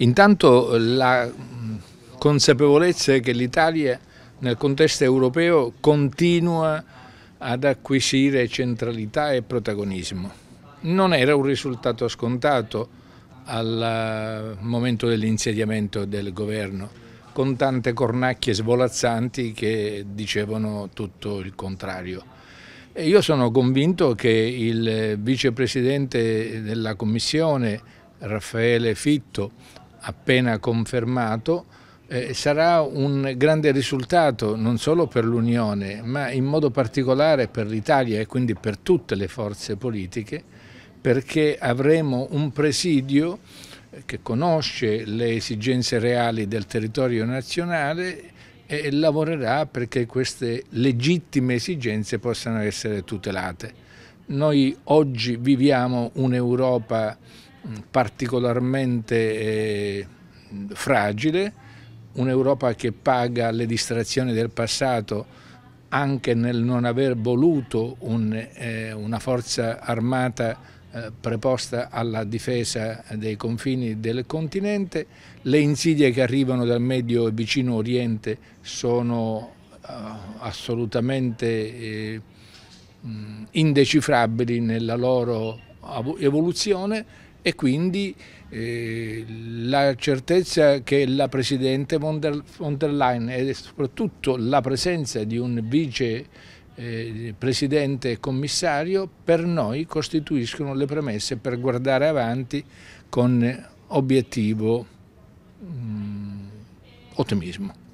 Intanto la mm, consapevolezza è che l'Italia nel contesto europeo continua ad acquisire centralità e protagonismo. Non era un risultato scontato al eh, momento dell'insediamento del governo, con tante cornacchie svolazzanti che dicevano tutto il contrario. E io sono convinto che il vicepresidente della Commissione, Raffaele Fitto, appena confermato, eh, sarà un grande risultato non solo per l'Unione, ma in modo particolare per l'Italia e quindi per tutte le forze politiche, perché avremo un presidio eh, che conosce le esigenze reali del territorio nazionale e lavorerà perché queste legittime esigenze possano essere tutelate. Noi oggi viviamo un'Europa Mm, particolarmente eh, fragile, un'Europa che paga le distrazioni del passato anche nel non aver voluto un, eh, una forza armata eh, preposta alla difesa dei confini del continente, le insidie che arrivano dal medio e vicino oriente sono eh, assolutamente eh, mm, indecifrabili nella loro evoluzione e quindi eh, la certezza che la Presidente von der, von der, Leyen e soprattutto la presenza di un vice eh, Presidente e commissario per noi costituiscono le premesse per guardare avanti con obiettivo mh, mm, ottimismo.